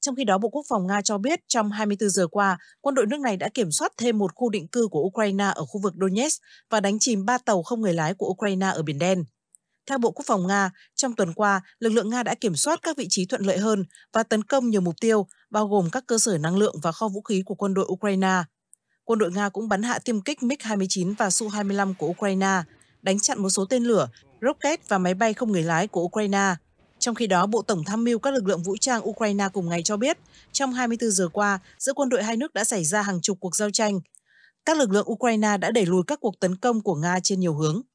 Trong khi đó, Bộ Quốc phòng Nga cho biết trong 24 giờ qua, quân đội nước này đã kiểm soát thêm một khu định cư của Ukraine ở khu vực Donetsk và đánh chìm ba tàu không người lái của Ukraine ở Biển Đen. Theo Bộ Quốc phòng Nga, trong tuần qua, lực lượng Nga đã kiểm soát các vị trí thuận lợi hơn và tấn công nhiều mục tiêu, bao gồm các cơ sở năng lượng và kho vũ khí của quân đội Ukraine. Quân đội Nga cũng bắn hạ tiêm kích MiG-29 và Su-25 của Ukraine, đánh chặn một số tên lửa, rocket và máy bay không người lái của Ukraine. Trong khi đó, Bộ Tổng tham mưu các lực lượng vũ trang Ukraine cùng ngày cho biết, trong 24 giờ qua, giữa quân đội hai nước đã xảy ra hàng chục cuộc giao tranh. Các lực lượng Ukraine đã đẩy lùi các cuộc tấn công của Nga trên nhiều hướng.